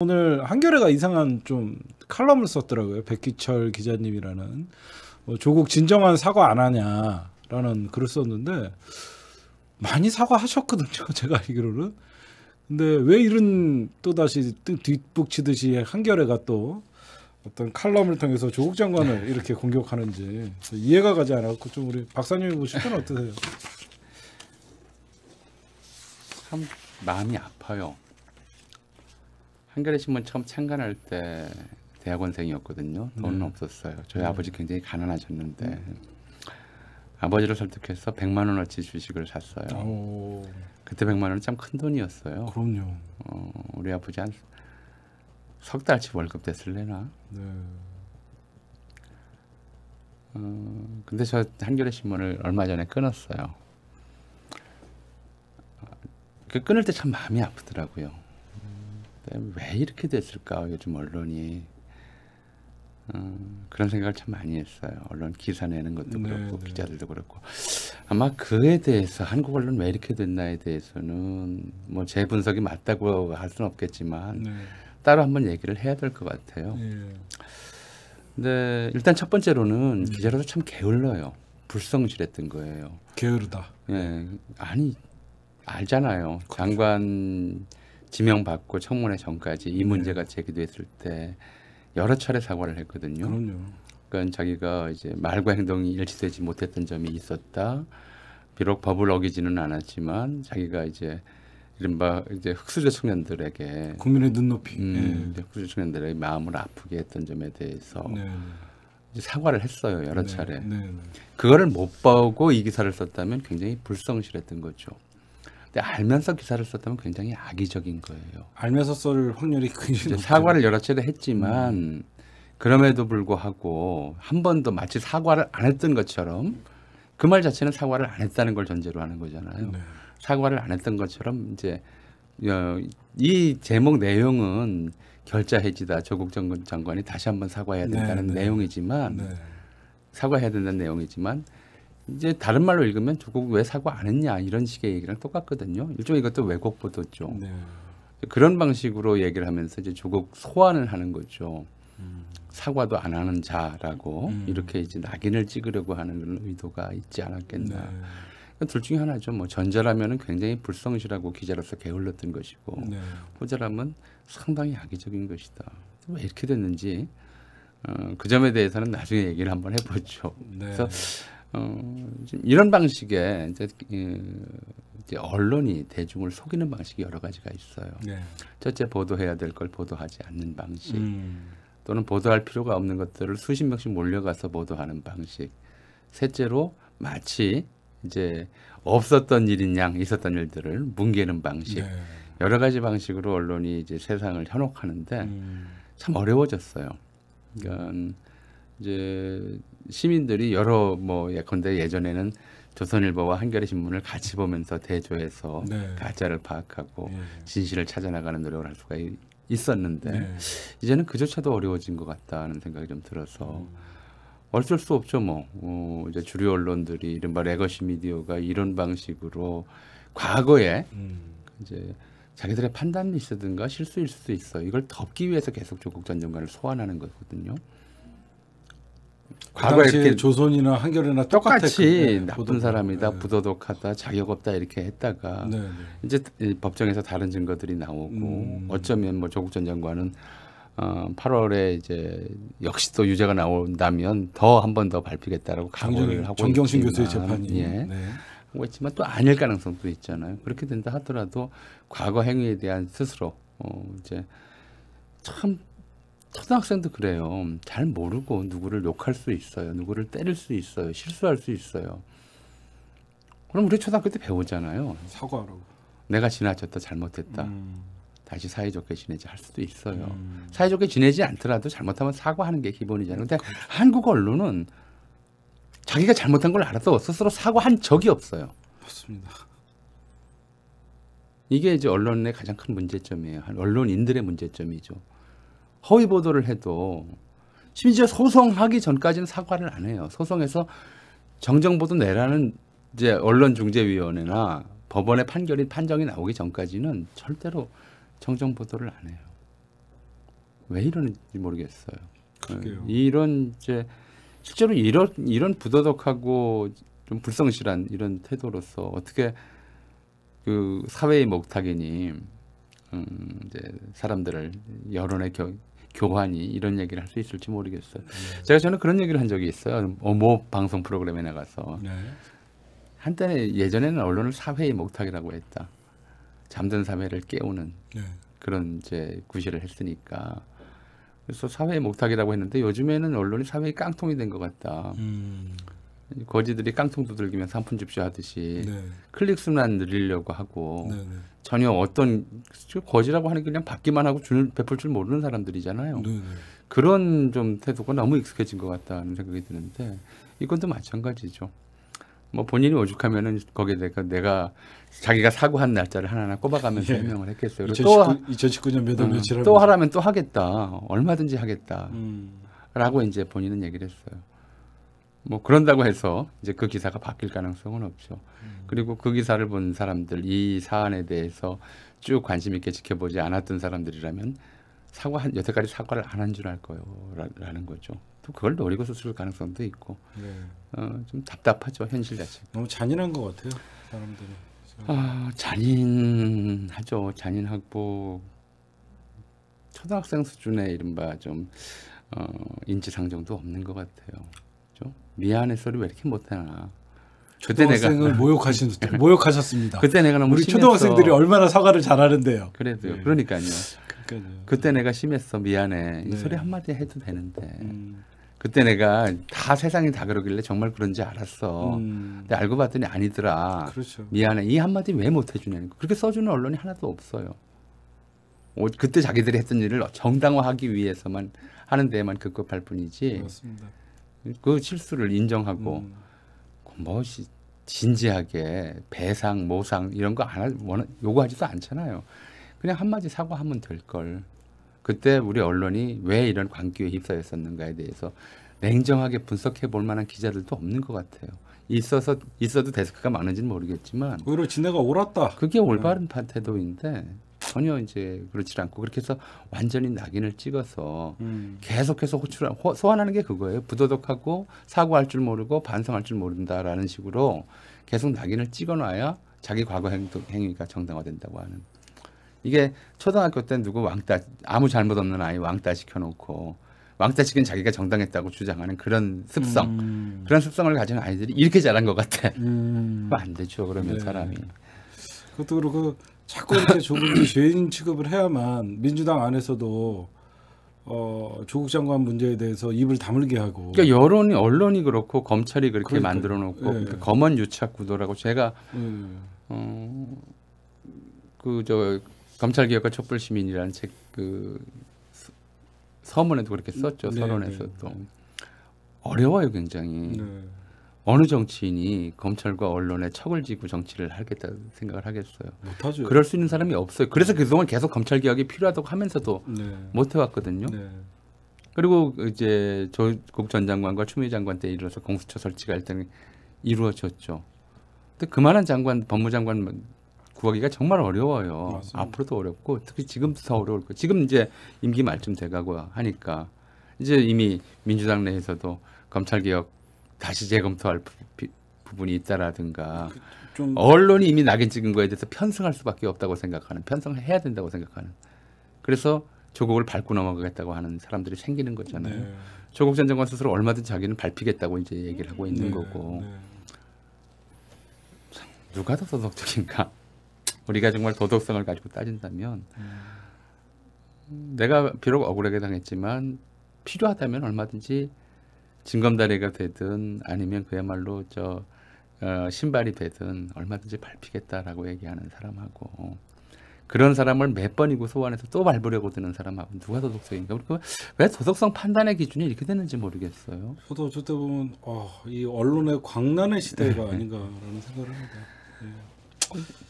오늘 한겨레가 이상한 좀 칼럼을 썼더라고요. 백기철 기자님이라는 뭐 조국 진정한 사과 안 하냐라는 글을 썼는데 많이 사과하셨거든요. 제가 알기로는. 근데 왜 이런 또 다시 뒷북치듯이 한겨레가 또 어떤 칼럼을 통해서 조국 장관을 네. 이렇게 공격하는지 이해가 가지 않았고 좀 우리 박사님이 보시면 어떠세요? 참 마음이 아파요. 한겨레 신문 처음 창간할 때 대학원생이었거든요. 네. 돈은 네. 없었어요. 저희 네. 아버지 굉장히 가난하셨는데 네. 아버지를 설득해서 100만 원어치 주식을 샀어요. 오. 그때 100만 원은 참 큰 돈이었어요. 그럼요. 어, 우리 아버지 한 석 달치 월급 됐을래나. 네. 어, 근데 저 한겨레 신문을 얼마 전에 끊었어요. 그 끊을 때 참 마음이 아프더라고요. 왜 이렇게 됐을까 요즘 언론이 음, 그런 생각을 참 많이 했어요. 언론 기사 내는 것도 네, 그렇고 네, 기자들도 그렇고 아마 그에 대해서 한국 언론 왜 이렇게 됐나에 대해서는 뭐 제 분석이 맞다고 할 수는 없겠지만 네. 따로 한번 얘기를 해야 될 것 같아요. 네. 근데 일단 첫 번째로는 음. 기자로서 참 게을러요. 불성실했던 거예요. 게으르다. 예, 아니 알잖아요. 그렇죠. 장관 지명받고 청문회 전까지 이 문제가 제기됐을 때 여러 차례 사과를 했거든요. 그럼요. 그러니까 자기가 이제 말과 행동이 일치되지 못했던 점이 있었다. 비록 법을 어기지는 않았지만 자기가 이제 이른바 이제 흑수저 청년들에게 국민의 눈높이 음, 네. 흑수저 청년들의 마음을 아프게 했던 점에 대해서 네. 사과를 했어요 여러 네. 차례. 네, 네. 그거를 못 보고 이 기사를 썼다면 굉장히 불성실했던 거죠. 근데 알면서 기사를 썼다면 굉장히 악의적인 거예요. 알면서 쓸 확률이 굉장히 사과를 여러 차례 했지만 음. 그럼에도 불구하고 한 번도 마치 사과를 안 했던 것처럼 그 말 자체는 사과를 안 했다는 걸 전제로 하는 거잖아요. 네. 사과를 안 했던 것처럼 이제 어, 이 제목 내용은 결자 해지다 조국 장관이 다시 한번 사과해야 된다는 네, 네. 내용이지만 네. 사과해야 된다는 내용이지만 이제 다른 말로 읽으면 조국 왜사과안 했냐 이런 식의 얘기랑 똑같거든요. 일종의 이것도 왜곡 보도죠. 네. 그런 방식으로 얘기를 하면서 이제 조국 소환을 하는 거죠. 사과도 안 하는 자라고 음. 음. 이렇게 이제 낙인을 찍으려고 하는 그런 의도가 있지 않았겠나. 네. 그러니까 둘 중에 하나죠. 뭐 전자라면은 굉장히 불성실하고 기자로서 게을렀던 것이고 네. 호자라면 상당히 악의적인 것이다. 왜 이렇게 됐는지 어, 그 점에 대해서는 나중에 얘기를 한번 해보죠. 네. 그래서 어, 이런 방식의 이제, 이제, 언론이 대중을 속이는 방식이 여러 가지가 있어요. 네. 첫째 보도해야 될 걸 보도하지 않는 방식, 음. 또는 보도할 필요가 없는 것들을 수십 명씩 몰려가서 보도하는 방식. 셋째로 마치 이제 없었던 일인 양 있었던 일들을 뭉개는 방식. 네. 여러 가지 방식으로 언론이 이제 세상을 현혹하는데 음. 참 어려워졌어요. 그러니까 이제 시민들이 여러 뭐 예컨대 예전에는 조선일보와 한겨레 신문을 같이 보면서 대조해서 네. 가짜를 파악하고 네. 진실을 찾아나가는 노력을 할 수가 있었는데 네. 이제는 그조차도 어려워진 것 같다는 생각이 좀 들어서 음. 어쩔 수 없죠 뭐 어, 이제 주류 언론들이 이른바 레거시 미디어가 이런 방식으로 과거에 음. 이제 자기들의 판단 미스든가 실수일 수도 있어 이걸 덮기 위해서 계속 조국 전 장관을 소환하는 거거든요. 그 과거에 그 조선이나 한겨레나 똑같이 나쁜 사람이다, 네. 부도덕하다, 자격 없다 이렇게 했다가 네, 네. 이제 법정에서 다른 증거들이 나오고 음. 어쩌면 뭐 조국 전 장관은 어, 8월에 이제 역시 또 유죄가 나온다면 더 한 번더 밟히겠다라고 강조를 하고 정경심 교수의 재판이 예. 네. 하고 있지만 또 아닐 가능성도 있잖아요. 그렇게 된다 하더라도 과거 행위에 대한 스스로 어, 이제 참 초등학생도 그래요. 잘 모르고 누구를 욕할 수 있어요. 누구를 때릴 수 있어요. 실수할 수 있어요. 그럼 우리 초등학교 때 배우잖아요. 사과하라고. 내가 지나쳤다, 잘못했다. 음. 다시 사이좋게 지내자 할 수도 있어요. 음. 사이좋게 지내지 않더라도 잘못하면 사과하는 게 기본이잖아요. 근데 그렇죠. 한국 언론은 자기가 잘못한 걸알아서 스스로 사과한 적이 없어요. 맞습니다. 이게 이제 언론의 가장 큰 문제점이에요. 언론인들의 문제점이죠. 허위 보도를 해도 심지어 소송하기 전까지는 사과를 안 해요. 소송에서 정정보도 내라는 이제 언론중재위원회나 법원의 판결이 판정이 나오기 전까지는 절대로 정정 보도를 안 해요. 왜 이러는지 모르겠어요. 그러게요. 네. 이런 이제 실제로 이런 이런 부도덕하고 좀 불성실한 이런 태도로서 어떻게 그 사회의 목탁이니 음, 이제 사람들을 여론의 겨, 교환이 이런 얘기를 할 수 있을지 모르겠어요. 네. 제가 저는 그런 얘기를 한 적이 있어요. 어모 뭐 방송 프로그램에 나가서 네. 한때 예전에는 언론을 사회의 목탁이라고 했다. 잠든 사회를 깨우는 네. 그런 이제 구실을 했으니까 그래서 사회의 목탁이라고 했는데 요즘에는 언론이 사회의 깡통이 된 것 같다. 음. 거지들이 깡통 두들기면서 한푼 시쇼 하듯이 네. 클릭 수만 늘리려고 하고 네, 네. 전혀 어떤 거지라고 하는 게 그냥 받기만 하고 주는 베풀 줄 모르는 사람들이잖아요. 네, 네. 그런 좀 태도가 너무 익숙해진 것 같다는 생각이 드는데 이건도 마찬가지죠. 뭐 본인이 오죽하면은 거기에 내가 내가 자기가 사고한 날짜를 하나하나 꼽아가면서 예. 해명을 했겠어요. 2019, 또 2019년 몇월 음, 며칠 또 하라면 또 하겠다. 얼마든지 하겠다. 음. 라고 이제 본인은 얘기를 했어요. 뭐 그런다고 해서 이제 그 기사가 바뀔 가능성은 없죠. 음. 그리고 그 기사를 본 사람들 이 사안에 대해서 쭉 관심 있게 지켜보지 않았던 사람들이라면 사과 한 여태까지 사과를 안 한 줄 알 거요라는 거죠. 또 그걸 노리고 서쓸 가능성도 있고 네. 어, 좀 답답하죠 현실 자체. 가 너무 잔인한 것 같아요 사람들이. 아 잔인하죠 잔인하고 초등학생 수준의 이른바 좀 어, 인지상정도 없는 것 같아요. 있죠. 미안해 소리 왜 이렇게 못하나. 그때 내가 모욕하신 모욕하셨습니다. 그때 내가 너무 우리 심했어. 초등학생들이 얼마나 사과를 잘하는데요. 그래도요. 네. 그러니까요. 그러니까요. 그때 내가 심했어 미안해 네. 소리 한마디 해도 되는데 음. 그때 내가 다 세상이 다 그러길래 정말 그런지 알았어. 음. 근데 알고 봤더니 아니더라. 그렇죠. 미안해 이 한마디 왜 못 해주냐는 거. 그렇게 써주는 언론이 하나도 없어요. 그때 자기들이 했던 일을 정당화하기 위해서만 하는 데만 급급할 뿐이지. 맞습니다. 그 실수를 인정하고 음. 뭐 진지하게 배상 모상 이런 거안 요구하지도 않잖아요. 그냥 한마디 사과하면 될 걸. 그때 우리 언론이 왜 이런 광기에 휩싸였었는가에 대해서 냉정하게 분석해 볼 만한 기자들도 없는 것 같아요. 있어서 있어도 데스크가 많은지는 모르겠지만 오히려 지네가 옳았다. 그게 올바른 네. 태도인데 전혀 이제 그렇지 않고 그렇게 해서 완전히 낙인을 찍어서 음. 계속해서 호출 소환하는 게 그거예요. 부도덕하고 사고할 줄 모르고 반성할 줄 모른다라는 식으로 계속 낙인을 찍어놔야 자기 과거 행동, 행위가 정당화된다고 하는. 이게 초등학교 때 누구 왕따 아무 잘못 없는 아이 왕따 시켜놓고 왕따 시킨 자기가 정당했다고 주장하는 그런 습성 음. 그런 습성을 가진 아이들이 이렇게 자란 것 같아. 음. 안 되죠 그러면 네. 사람이. 그것도 그렇고 자꾸 이렇게 조국이 죄인 취급을 해야만 민주당 안에서도 어, 조국 장관 문제에 대해서 입을 다물게 하고. 그러니까 여론이 언론이 그렇고 검찰이 그렇게 그러니까, 만들어놓고 예. 그러니까 검언 유착 구도라고 제가 음. 어, 그저 검찰 개혁과 촛불 시민이라는 책그 서문에도 그렇게 썼죠 음, 네, 서론에서 네. 어려워요 굉장히. 네. 어느 정치인이 검찰과 언론에 척을 지고 정치를 하겠다 생각을 하겠어요. 못하죠. 그럴 수 있는 사람이 없어요. 그래서 그동안 계속 검찰 개혁이 필요하다고 하면서도 네. 못 해왔거든요. 네. 그리고 이제 조국 전 장관과 추미애 장관 때 이르러서 공수처 설치가 일단 이루어졌죠. 근데 그만한 장관 법무장관 구하기가 정말 어려워요. 맞습니다. 앞으로도 어렵고 특히 지금도 더 어려울 거. 예요 지금 이제 임기 말쯤 돼가고 하니까 이제 이미 민주당 내에서도 검찰 개혁 다시 재검토할 부, 분이 있다라든가 그, 언론이 이미 낙인 찍은 거에 대해서 편승할 수밖에 없다고 생각하는 편승을 해야 된다고 생각하는 그래서 조국을 밟고 넘어가겠다고 하는 사람들이 생기는 거잖아요. 네. 조국 전 장관 스스로 얼마든 지 자기는 밟히겠다고 이제 얘기를 하고 있는 네, 거고 네. 누가 더 도덕적인가? 우리가 정말 도덕성을 가지고 따진다면 음. 내가 비록 억울하게 당했지만 필요하다면 얼마든지 징검다리가 되든 아니면 그야말로 저 어, 신발이 되든 얼마든지 밟히겠다라고 얘기하는 사람하고 그런 사람을 몇 번이고 소환해서 또 밟으려고 드는 사람하고 누가 도덕성인가? 그리고 왜 도덕성 판단의 기준이 이렇게 됐는지 모르겠어요. 저도 어때 보면 어, 이 언론의 광란의 시대가 네. 아닌가라는 생각을 합니다. 예.